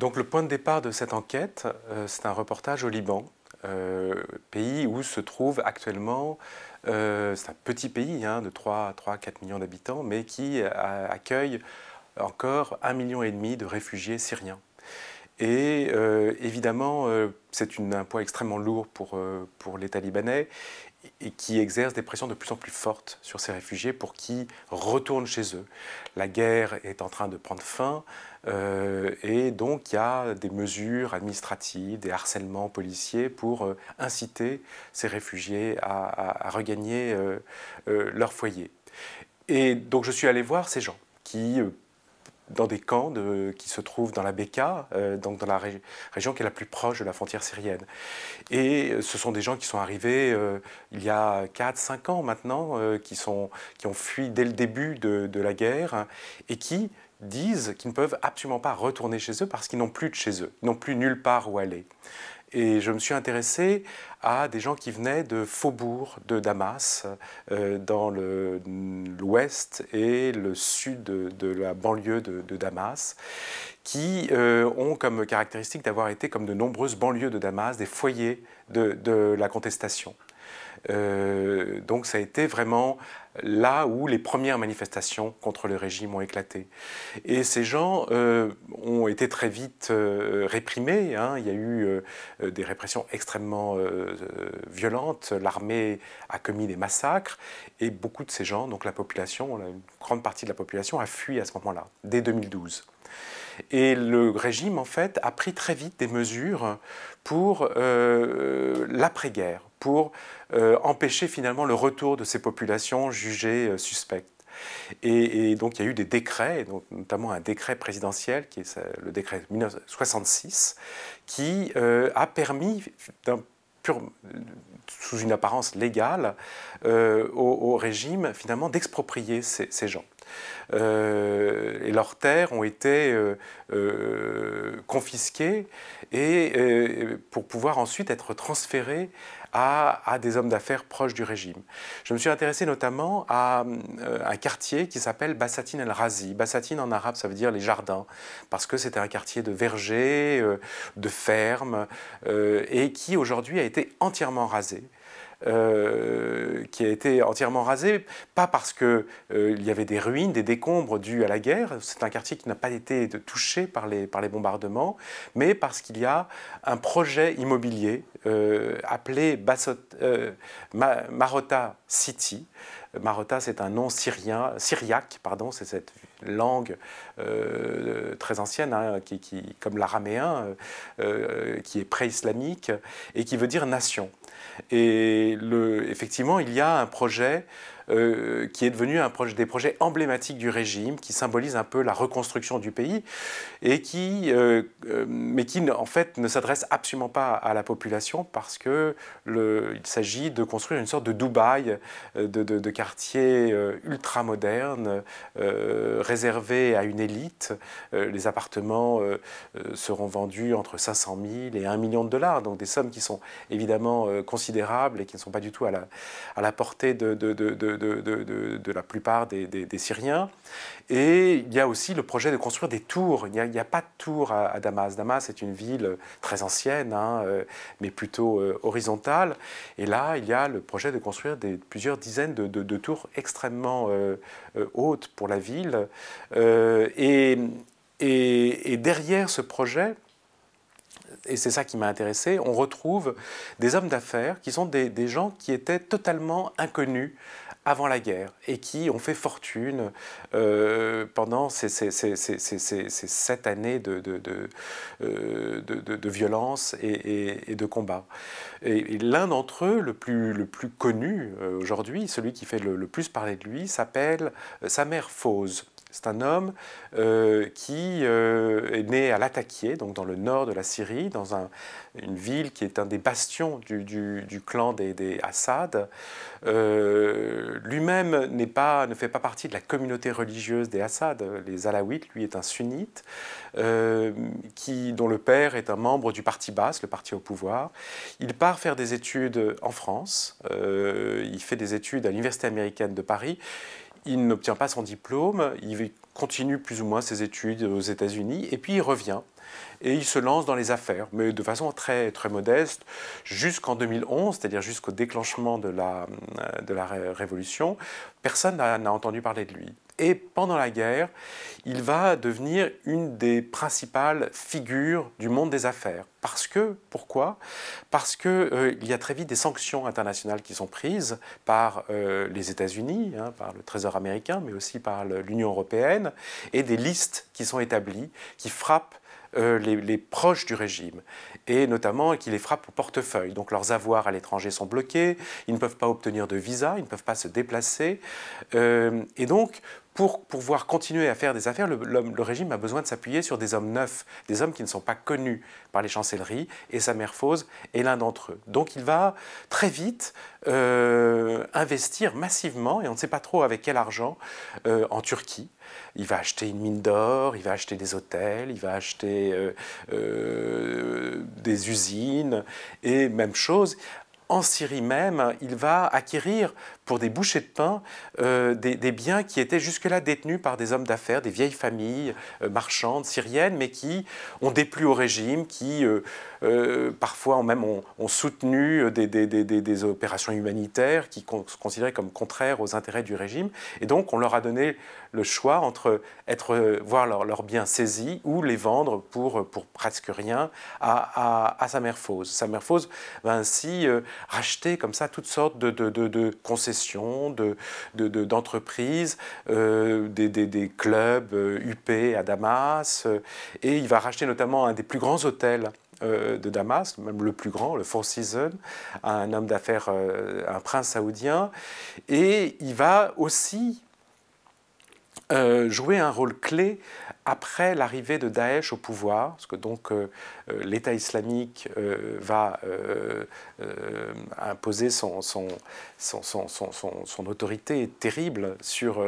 Donc le point de départ de cette enquête, euh, c'est un reportage au Liban, euh, pays où se trouve actuellement, euh, c'est un petit pays hein, de 3, 3 4 millions d'habitants, mais qui accueille encore 1,5 million et demi de réfugiés syriens. Et euh, évidemment, euh, c'est un poids extrêmement lourd pour, euh, pour l'État libanais et qui exerce des pressions de plus en plus fortes sur ces réfugiés pour qu'ils retournent chez eux. La guerre est en train de prendre fin et donc il y a des mesures administratives, des harcèlements policiers pour inciter ces réfugiés à regagner leur foyer. Et donc je suis allé voir ces gens qui dans des camps qui se trouvent dans la Beka, euh, donc dans la région qui est la plus proche de la frontière syrienne. Et euh, ce sont des gens qui sont arrivés euh, il y a 4-5 ans maintenant, qui, sont, qui ont fui dès le début de, de la guerre et qui disent qu'ils ne peuvent absolument pas retourner chez eux parce qu'ils n'ont plus de chez eux, ils n'ont plus nulle part où aller. Et je me suis intéressé à des gens qui venaient de faubourgs de Damas, euh, dans l'ouest et le sud de, la banlieue de, Damas, qui euh, ont comme caractéristique d'avoir été, comme de nombreuses banlieues de Damas, des foyers de la contestation. Euh, donc ça a été vraiment là où les premières manifestations contre le régime ont éclaté. Et ces gens euh, ont été très vite euh, réprimés. Hein. Il y a eu des répressions extrêmement violentes. L'armée a commis des massacres. Et beaucoup de ces gens, donc la population, une grande partie de la population, a fui à ce moment-là, dès 2012. Et le régime, en fait, a pris très vite des mesures pour l'après-guerre pour euh, empêcher finalement le retour de ces populations jugées euh, suspectes. Et, donc il y a eu des décrets, notamment un décret présidentiel, qui est le décret de 1966, qui euh, a permis sous une apparence légale, au, régime finalement d'exproprier ces, gens. et leurs terres ont été confisquées et, pour pouvoir ensuite être transférées à, des hommes d'affaires proches du régime. Je me suis intéressé notamment à euh, un quartier qui s'appelle Bassatine El Razi. Bassatine en arabe, ça veut dire les jardins, parce que c'était un quartier de vergers, euh, de fermes, euh, et qui aujourd'hui a été entièrement rasé. Euh, qui a été entièrement rasé, pas parce qu'il euh, il y avait des ruines, des décombres dus à la guerre, c'est un quartier qui n'a pas été touché par les, par les bombardements, mais parce qu'il y a un projet immobilier euh, appelé Marota City. Marota, c'est un nom syrien, syriaque, pardon, c'est cette langue très ancienne, hein, qui, comme l'araméen, qui est pré-islamique et qui veut dire nation. Et le, effectivement, il y a un projet euh, qui est devenu un des projets emblématiques du régime, qui symbolise un peu la reconstruction du pays, et qui, euh, euh, mais qui en fait ne s'adresse absolument pas à la population parce que le, il s'agit de construire une sorte de Dubaï, de, de, quartier ultra moderne, réservé à une élite. les appartements seront vendus entre 500 000 et 1 million de dollars, donc des sommes qui sont évidemment considérables et qui ne sont pas du tout à la, à la portée de, de, de, la plupart des, Syriens. Et il y a aussi le projet de construire des tours. Il n'y a, pas de tour à, Damas. Damas est une ville très ancienne, hein, euh, mais plutôt euh, horizontale. Et là, il y a le projet de construire des, plusieurs dizaines de, tours extrêmement euh, hautes pour la ville. et, et, derrière ce projet, et c'est ça qui m'a intéressé, on retrouve des hommes d'affaires qui sont des, des, gens qui étaient totalement inconnus avant la guerre et qui ont fait fortune euh, pendant ces, sept années de, euh, violence et, de combat. Et, l'un d'entre eux, le plus, connu euh, aujourd'hui, celui qui fait le, plus parler de lui, s'appelle sa mère c'est un homme euh, qui euh, est né à Latakia, donc dans le nord de la Syrie, dans une ville qui est un des bastions du, clan des, Assad. Euh, lui-même ne fait pas partie de la communauté religieuse des Assad. Les Alaouites, lui, est un sunnite, qui, dont le père est un membre du parti basse, le parti au pouvoir. Il part faire des études en France. il fait des études à l'Université américaine de Paris il n'obtient pas son diplôme, il continue plus ou moins ses études aux États-Unis, et puis il revient et il se lance dans les affaires, mais de façon très, très modeste, jusqu'en 2011, c'est-à-dire jusqu'au déclenchement de la euh, Révolution, personne n'a entendu parler de lui et pendant la guerre, il va devenir une des principales figures du monde des affaires. Parce que, pourquoi Parce qu'il euh, il y a très vite des sanctions internationales qui sont prises par euh, les États-Unis, hein, par le Trésor américain, mais aussi par l'Union européenne, et des listes qui sont établies, qui frappent euh, les, proches du régime, et notamment qui les frappent au portefeuille. Donc leurs avoirs à l'étranger sont bloqués, ils ne peuvent pas obtenir de visa, ils ne peuvent pas se déplacer. et donc, pour pouvoir continuer à faire des affaires, le, régime a besoin de s'appuyer sur des hommes neufs, des hommes qui ne sont pas connus par les chancelleries, et Foz est l'un d'entre eux. Donc il va très vite euh, investir massivement, et on ne sait pas trop avec quel argent, euh, en Turquie. Il va acheter une mine d'or, il va acheter des hôtels, il va acheter euh, des usines, et même chose, en Syrie même, il va acquérir pour des bouchées de pain euh, des, biens qui étaient jusque-là détenus par des hommes d'affaires, des vieilles familles euh, marchandes syriennes, mais qui ont déplu au régime, qui euh, parfois même ont, soutenu des, des, opérations humanitaires qui se considéraient comme contraires aux intérêts du régime. Et donc on leur a donné le choix entre être, voir leurs biens saisis ou les vendre pour, pour presque rien à, à, Sa mère Samerfos va ainsi racheter comme ça toutes sortes de concessions de d'entreprises, euh, des, des, des, clubs UP euh, à Damas. Euh, et il va racheter notamment un des plus grands hôtels de Damas, même le plus grand, le Four Seasons, à un homme d'affaires, un prince saoudien. Et il va aussi euh, jouer un rôle clé après l'arrivée de Daesh au pouvoir, parce que donc euh, euh, l'État islamique va imposer son, autorité terrible sur,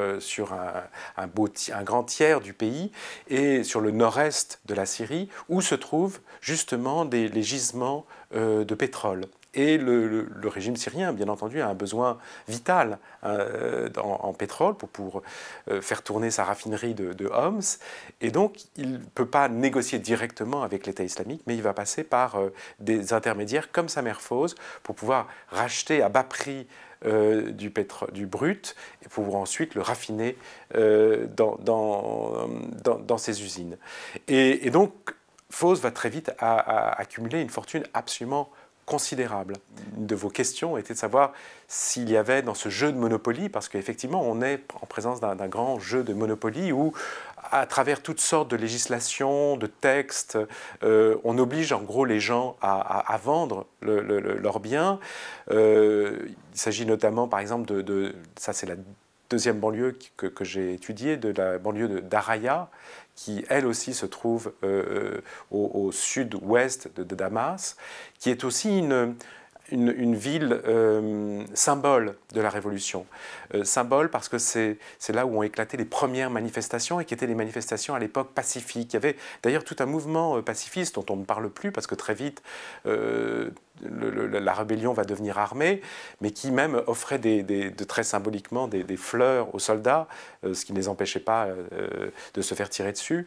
un, grand tiers du pays et sur le nord-est de la Syrie, où se trouvent justement les gisements de pétrole. Et le, régime syrien, bien entendu, a un besoin vital hein, euh, en, pétrole pour, pour euh, faire tourner sa raffinerie de, Homs. Et donc, il ne peut pas négocier directement avec l'État islamique, mais il va passer par euh, des intermédiaires comme Samerfos pour pouvoir racheter à bas prix du, brut et pouvoir ensuite le raffiner dans, dans, dans, usines. Et, donc, Fos va très vite à accumuler une fortune absolument considérable de vos questions était de savoir s'il y avait dans ce jeu de Monopoly, parce qu'effectivement on est en présence d'un grand jeu de Monopoly où à travers toutes sortes de législations, de textes, euh, on oblige en gros les gens à, vendre leurs biens. Euh, il s'agit notamment par exemple de, ça c'est la deuxième banlieue que, que j'ai étudiée, de la banlieue d'Araya, qui elle aussi se trouve euh, euh, au, sud-ouest de, Damas, qui est aussi une, une, ville euh, symbole de la Révolution. symbole parce que c'est là où ont éclaté les premières manifestations et qui étaient les manifestations à l'époque pacifiques. Il y avait d'ailleurs tout un mouvement pacifiste dont on ne parle plus parce que très vite la rébellion va devenir armée, mais qui même offrait de très symboliquement des, fleurs aux soldats, euh, ce qui ne les empêchait pas euh, de se faire tirer dessus.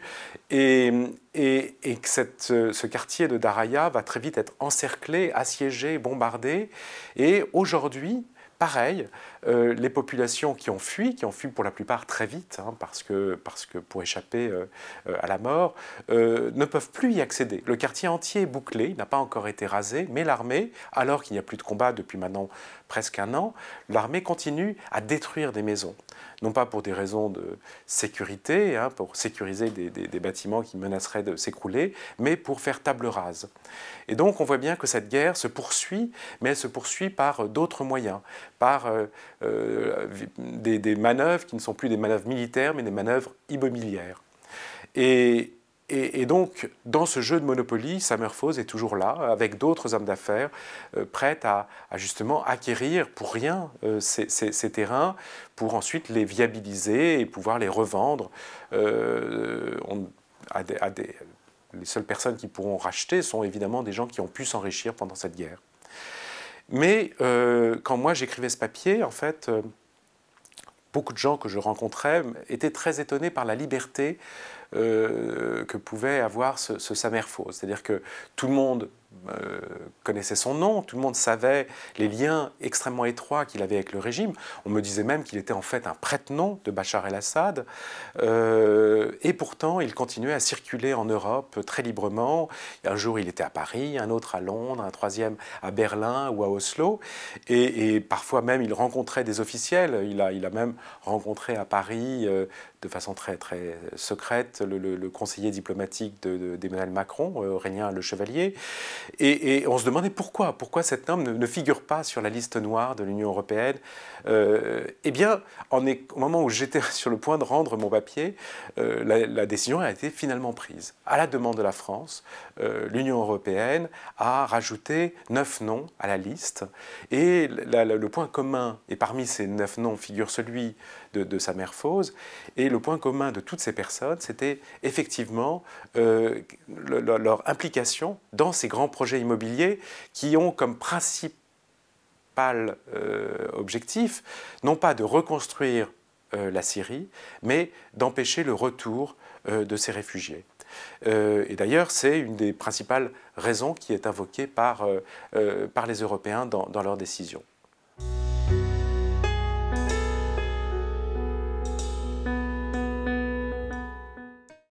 Et, et, ce quartier de Daraya va très vite être encerclé, assiégé, bombardé. Et aujourd'hui, Pareil, euh, les populations qui ont fui, qui ont fui pour la plupart très vite, hein, parce, que, pour échapper euh, euh, à la mort, ne peuvent plus y accéder. Le quartier entier est bouclé, il n'a pas encore été rasé, mais l'armée, alors qu'il n'y a plus de combat depuis maintenant presque un an, l'armée continue à détruire des maisons non pas pour des raisons de sécurité, hein, pour sécuriser des, bâtiments qui menaceraient de s'écrouler, mais pour faire table rase. Et donc on voit bien que cette guerre se poursuit, mais elle se poursuit par d'autres moyens, par euh, euh, des, des manœuvres qui ne sont plus des manœuvres militaires, mais des manœuvres immobilières. Et et, donc, dans ce jeu de Monopoly, Summerfose est toujours là, avec d'autres hommes d'affaires, euh, prêts à, justement acquérir pour rien euh, ces, terrains, pour ensuite les viabiliser et pouvoir les revendre euh, on, les seules personnes qui pourront racheter sont évidemment des gens qui ont pu s'enrichir pendant cette guerre. Mais quand moi j'écrivais ce papier, en fait, beaucoup de gens que je rencontrais étaient très étonnés par la liberté euh, que pouvait avoir ce, ce Samerfo. C'est-à-dire que tout le monde euh, connaissait son nom, tout le monde savait les liens extrêmement étroits qu'il avait avec le régime. On me disait même qu'il était en fait un prête-nom de Bachar el-Assad. Euh, et pourtant, il continuait à circuler en Europe très librement. Un jour, il était à Paris, un autre à Londres, un troisième à Berlin ou à Oslo. Et, parfois même, il rencontrait des officiels. Il a, même rencontré à Paris de façon très, très secrète le, conseiller diplomatique d'Emmanuel de, Macron, euh, Aurélien Le Chevalier. Et, on se demandait pourquoi, pourquoi cette norme ne, figure pas sur la liste noire de l'Union européenne. Euh, eh bien, en au moment où j'étais sur le point de rendre mon papier, euh, la, décision a été finalement prise. À la demande de la France, l'Union européenne a rajouté neuf noms à la liste. Et le point commun, et parmi ces neuf noms figure celui de, de sa mère Fause, et le point commun de toutes ces personnes, c'était effectivement euh, leur implication dans ces grands projets immobiliers qui ont comme principal euh, objectif non pas de reconstruire euh, la Syrie, mais d'empêcher le retour de ces réfugiés. et d'ailleurs, c'est une des principales raisons qui est invoquée par, les Européens dans, dans leurs décisions.